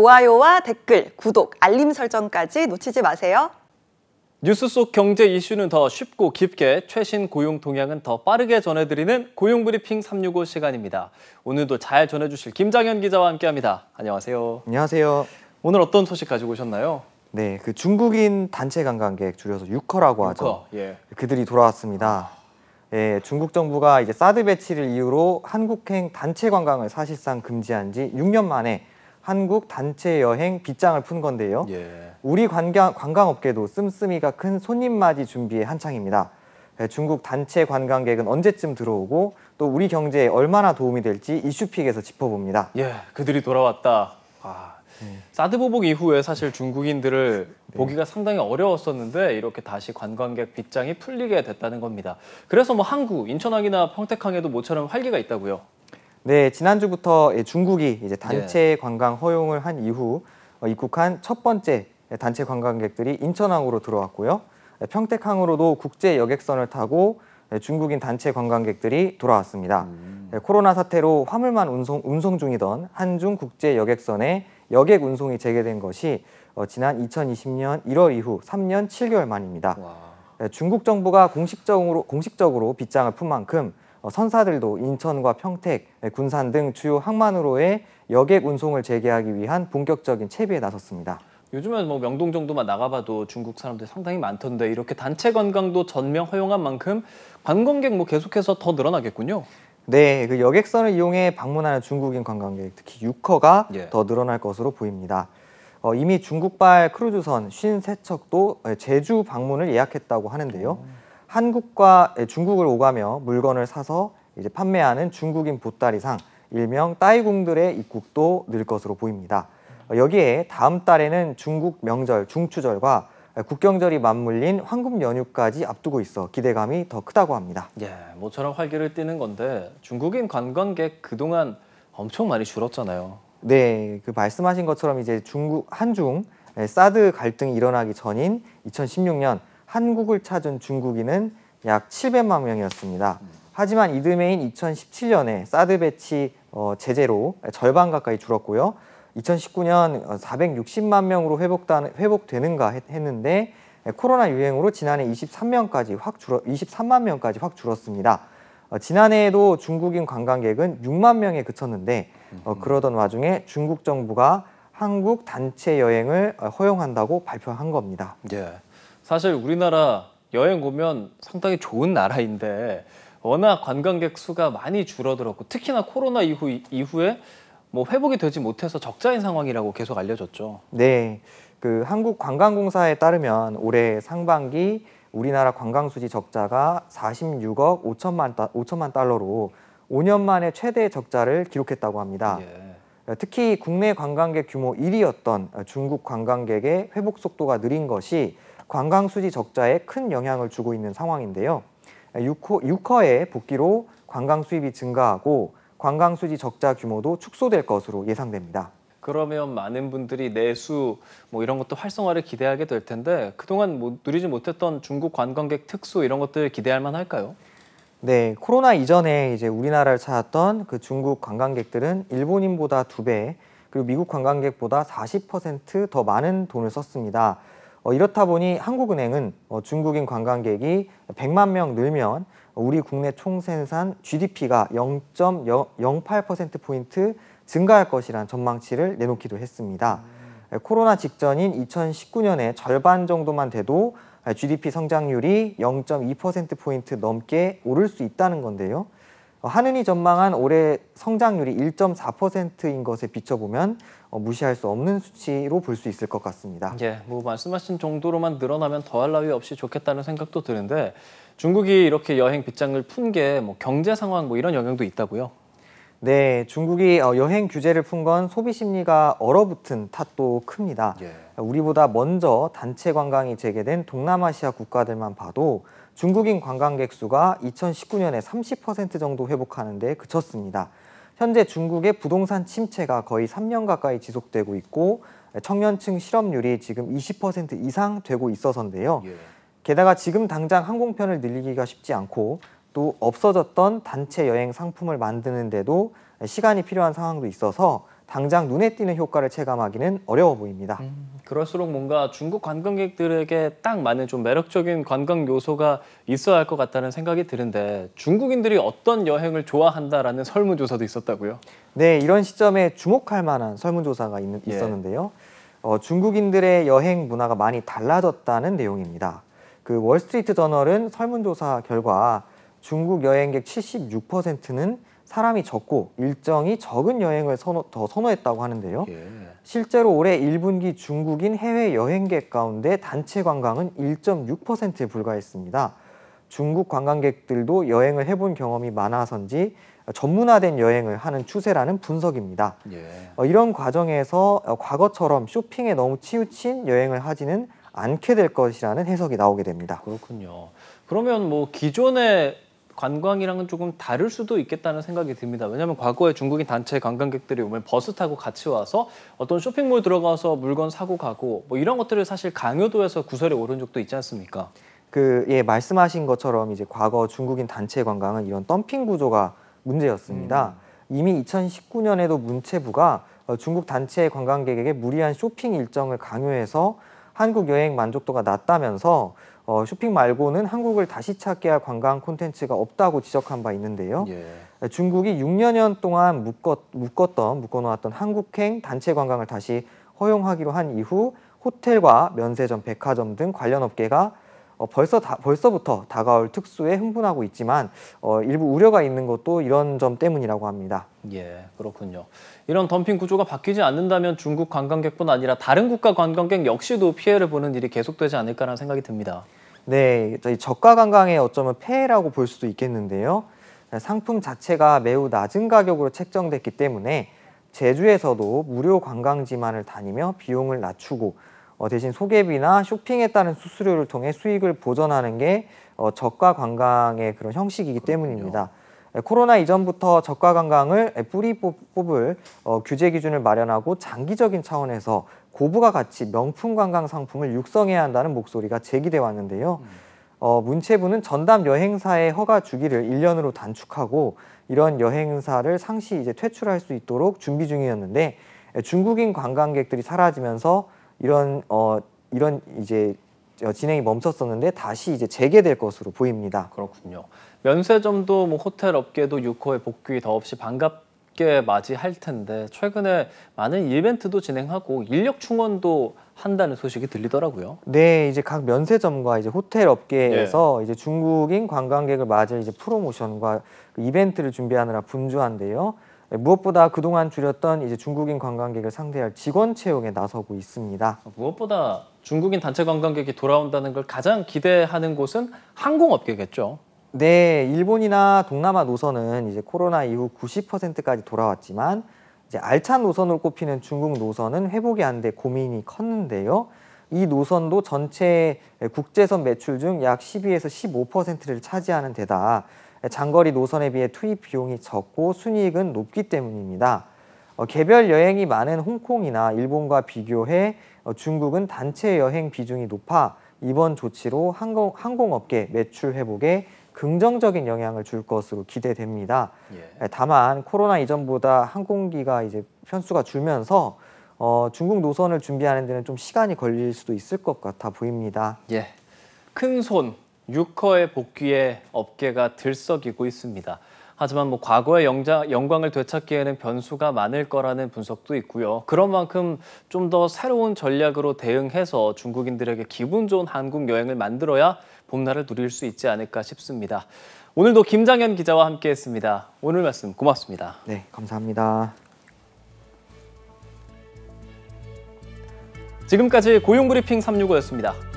좋아요와 댓글, 구독, 알림 설정까지 놓치지 마세요. 뉴스 속 경제 이슈는 더 쉽고 깊게 최신 고용 동향은 더 빠르게 전해드리는 고용 브리핑 365 시간입니다. 오늘도 잘 전해주실 김장현 기자와 함께합니다. 안녕하세요. 안녕하세요. 오늘 어떤 소식 가지고 오셨나요? 네, 그 중국인 단체 관광객 줄여서 유커라고 하죠. 유커, 예. 그들이 돌아왔습니다. 예, 중국 정부가 이제 사드 배치를 이유로 한국행 단체 관광을 사실상 금지한 지 6년 만에 한국 단체 여행 빗장을 푼 건데요. 예. 우리 관광, 관광업계도 씀씀이가 큰 손님 맞이 준비에 한창입니다. 예, 중국 단체 관광객은 언제쯤 들어오고 또 우리 경제에 얼마나 도움이 될지 이슈픽에서 짚어봅니다. 예, 그들이 돌아왔다. 아, 네. 사드 보복 이후에 사실 중국인들을 네. 보기가 상당히 어려웠었는데 이렇게 다시 관광객 빗장이 풀리게 됐다는 겁니다. 그래서 뭐 항구, 인천항이나 평택항에도 모처럼 활기가 있다고요. 네, 지난주부터 중국이 이제 단체 예. 관광 허용을 한 이후 어, 입국한 첫 번째 단체 관광객들이 인천항으로 들어왔고요. 네, 평택항으로도 국제 여객선을 타고 네, 중국인 단체 관광객들이 돌아왔습니다. 음. 네, 코로나 사태로 화물만 운송, 운송 중이던 한중 국제 여객선의 여객 운송이 재개된 것이 어, 지난 2020년 1월 이후 3년 7개월 만입니다. 와. 중국 정부가 공식적으로 공식적으로 빗장을 푼 만큼 어, 선사들도 인천과 평택, 예, 군산 등 주요 항만으로의 여객 운송을 재개하기 위한 본격적인 채비에 나섰습니다. 요즘은 뭐 명동 정도만 나가봐도 중국 사람들 상당히 많던데 이렇게 단체 관광도 전면 허용한 만큼 관광객 뭐 계속해서 더 늘어나겠군요. 네, 그 여객선을 이용해 방문하는 중국인 관광객 특히 유커가 예. 더 늘어날 것으로 보입니다. 어, 이미 중국발 크루즈선 53척도 예, 제주 방문을 예약했다고 하는데요. 음. 한국과 예, 중국을 오가며 물건을 사서 이제 판매하는 중국인 보따리상 일명 따이궁들의 입국도 늘 것으로 보입니다. 여기에 다음 달에는 중국 명절 중추절과 국경절이 맞물린 황금 연휴까지 앞두고 있어 기대감이 더 크다고 합니다. 예, 모처럼 활기를 띠는 건데 중국인 관광객 그동안 엄청 많이 줄었잖아요. 네, 그 말씀하신 것처럼 이제 중국 한중 예, 사드 갈등이 일어나기 전인 2016년 한국을 찾은 중국인은 약 700만 명이었습니다. 하지만 이듬해인 2017년에 사드 배치 어, 제재로 절반 가까이 줄었고요. 2019년 460만 어, 명으로 회복되는가 했는데 코로나 유행으로 지난해 23명까지 확 줄어 23만 명까지 확 줄었습니다. 어, 지난해에도 중국인 관광객은 6만 명에 그쳤는데 어, 그러던 와중에 중국 정부가 한국 단체 여행을 허용한다고 발표한 겁니다. 예. 사실 우리나라 여행 오면 상당히 좋은 나라인데 워낙 관광객 수가 많이 줄어들었고 특히나 코로나 이후 이후에 뭐 회복이 되지 못해서 적자인 상황이라고 계속 알려졌죠. 네. 그 한국 관광공사에 따르면 올해 상반기 우리나라 관광수지 적자가 46억 5천만, 다, 5천만 달러로 5년 만에 최대 적자를 기록했다고 합니다. 예. 특히 국내 관광객 규모 1위였던 중국 관광객의 회복 속도가 느린 것이 관광수지 적자에 큰 영향을 주고 있는 상황인데요. 6호, 의 복귀로 관광 수입이 증가하고 관광 수지 적자 규모도 축소될 것으로 예상됩니다. 그러면 많은 분들이 내수 뭐 이런 것도 활성화를 기대하게 될 텐데 그동안 뭐 누리지 못했던 중국 관광객 특수 이런 것들 기대할 만할까요? 네, 코로나 이전에 이제 우리나라를 찾았던 그 중국 관광객들은 일본인보다 두 배, 그리고 미국 관광객보다 40%더 많은 돈을 썼습니다. 어, 이렇다 보니 한국은행은 어, 중국인 관광객이 100만 명 늘면 우리 국내 총생산 GDP가 0.08%포인트 증가할 것이란 전망치를 내놓기도 했습니다. 음. 코로나 직전인 2019년에 절반 정도만 돼도 GDP 성장률이 0.2%포인트 넘게 오를 수 있다는 건데요. 어, 하느니 전망한 올해 성장률이 1.4%인 것에 비춰보면 어, 무시할 수 없는 수치로 볼 수 있을 것 같습니다. 예, 뭐 말씀하신 정도로만 늘어나면 더할 나위 없이 좋겠다는 생각도 드는데 중국이 이렇게 여행 빗장을 푼 게 뭐 경제 상황 뭐 이런 영향도 있다고요? 네, 중국이 어, 여행 규제를 푼 건 소비 심리가 얼어붙은 탓도 큽니다. 예. 우리보다 먼저 단체 관광이 재개된 동남아시아 국가들만 봐도 중국인 관광객 수가 2019년에 30% 정도 회복하는 데 그쳤습니다. 현재 중국의 부동산 침체가 거의 3년 가까이 지속되고 있고 청년층 실업률이 지금 20% 이상 되고 있어서인데요. 예. 게다가 지금 당장 항공편을 늘리기가 쉽지 않고 또 없어졌던 단체 여행 상품을 만드는데도 시간이 필요한 상황도 있어서 당장 눈에 띄는 효과를 체감하기는 어려워 보입니다. 음, 그럴수록 뭔가 중국 관광객들에게 딱 맞는 좀 매력적인 관광 요소가 있어야 할 것 같다는 생각이 드는데 중국인들이 어떤 여행을 좋아한다라는 설문조사도 있었다고요? 네, 이런 시점에 주목할 만한 설문조사가 있, 었는데요 예. 어, 중국인들의 여행 문화가 많이 달라졌다는 내용입니다. 그 월스트리트 저널은 설문조사 결과 중국 여행객 76%는 사람이 적고 일정이 적은 여행을 선호, 더 선호했다고 하는데요. 예. 실제로 올해 1분기 중국인 해외 여행객 가운데 단체 관광은 1.6%에 불과했습니다. 중국 관광객들도 여행을 해본 경험이 많아서인지 전문화된 여행을 하는 추세라는 분석입니다. 예. 어, 이런 과정에서 어, 과거처럼 쇼핑에 너무 치우친 여행을 하지는 않게 될 것이라는 해석이 나오게 됩니다. 그렇군요. 그러면 뭐 기존의 관광이랑은 조금 다를 수도 있겠다는 생각이 듭니다. 왜냐하면 과거에 중국인 단체 관광객들이 오면 버스 타고 같이 와서 어떤 쇼핑몰 들어가서 물건 사고 가고 뭐 이런 것들을 사실 강요도에서 구설에 오른 적도 있지 않습니까? 그 예 말씀하신 것처럼 이제 과거 중국인 단체 관광은 이런 덤핑 구조가 문제였습니다. 음. 이미 2019년에도 문체부가 어, 중국 단체 관광객에게 무리한 쇼핑 일정을 강요해서 한국 여행 만족도가 낮다면서 어, 쇼핑 말고는 한국을 다시 찾게 할 관광 콘텐츠가 없다고 지적한 바 있는데요. 예. 중국이 6년 동안 묶었, 묶었던 묶어놓았던 한국행 단체 관광을 다시 허용하기로 한 이후 호텔과 면세점, 백화점 등 관련 업계가 어, 벌써 다, 벌써부터 다가올 특수에 흥분하고 있지만 어, 일부 우려가 있는 것도 이런 점 때문이라고 합니다. 예, 그렇군요. 이런 덤핑 구조가 바뀌지 않는다면 중국 관광객뿐 아니라 다른 국가 관광객 역시도 피해를 보는 일이 계속되지 않을까라는 생각이 듭니다. 네, 저가 관광의 어쩌면 폐해라고 볼 수도 있겠는데요. 상품 자체가 매우 낮은 가격으로 책정됐기 때문에 제주에서도 무료 관광지만을 다니며 비용을 낮추고 어, 대신 소개비나 쇼핑에 따른 수수료를 통해 수익을 보전하는 게 저가 어, 관광의 그런 형식이기 때문입니다. 네, 코로나 이전부터 저가 관광을 네, 뿌리 뽑을 어, 규제 기준을 마련하고 장기적인 차원에서 고부가 가치 명품 관광 상품을 육성해야 한다는 목소리가 제기돼 왔는데요. 음. 어, 문체부는 전담 여행사의 허가 주기를 1년으로 단축하고 이런 여행사를 상시 이제 퇴출할 수 있도록 준비 중이었는데 네, 중국인 관광객들이 사라지면서 이런 어 이런 이제 어, 진행이 멈췄었는데 다시 이제 재개될 것으로 보입니다. 그렇군요. 면세점도 뭐 호텔 업계도 6호의 복귀 더없이 반갑게 맞이할 텐데 최근에 많은 이벤트도 진행하고 인력 충원도 한다는 소식이 들리더라고요. 네, 이제 각 면세점과 이제 호텔 업계에서 예. 이제 중국인 관광객을 맞을 이제 프로모션과 그 이벤트를 준비하느라 분주한데요. 네, 무엇보다 그동안 줄였던 이제 중국인 관광객을 상대할 직원 채용에 나서고 있습니다. 무엇보다 중국인 단체 관광객이 돌아온다는 걸 가장 기대하는 곳은 항공업계겠죠. 네, 일본이나 동남아 노선은 이제 코로나 이후 90%까지 돌아왔지만 이제 알찬 노선으로 꼽히는 중국 노선은 회복이 안 돼 고민이 컸는데요. 이 노선도 전체 국제선 매출 중 약 12에서 15%를 차지하는 데다 장거리 노선에 비해 투입 비용이 적고 순이익은 높기 때문입니다. 어, 개별 여행이 많은 홍콩이나 일본과 비교해 어, 중국은 단체 여행 비중이 높아 이번 조치로 항공, 항공업계 매출 회복에 긍정적인 영향을 줄 것으로 기대됩니다. 예. 다만 코로나 이전보다 항공기가 이제 편수가 줄면서 어, 중국 노선을 준비하는 데는 좀 시간이 걸릴 수도 있을 것 같아 보입니다. 예. 큰손 6커의 복귀에 업계가 들썩이고 있습니다. 하지만 뭐 과거의 영자, 영광을 되찾기에는 변수가 많을 거라는 분석도 있고요. 그런 만큼 좀 더 새로운 전략으로 대응해서 중국인들에게 기분 좋은 한국 여행을 만들어야 봄날을 누릴 수 있지 않을까 싶습니다. 오늘도 김장현 기자와 함께했습니다. 오늘 말씀 고맙습니다. 네, 감사합니다. 지금까지 고용브리핑 365였습니다.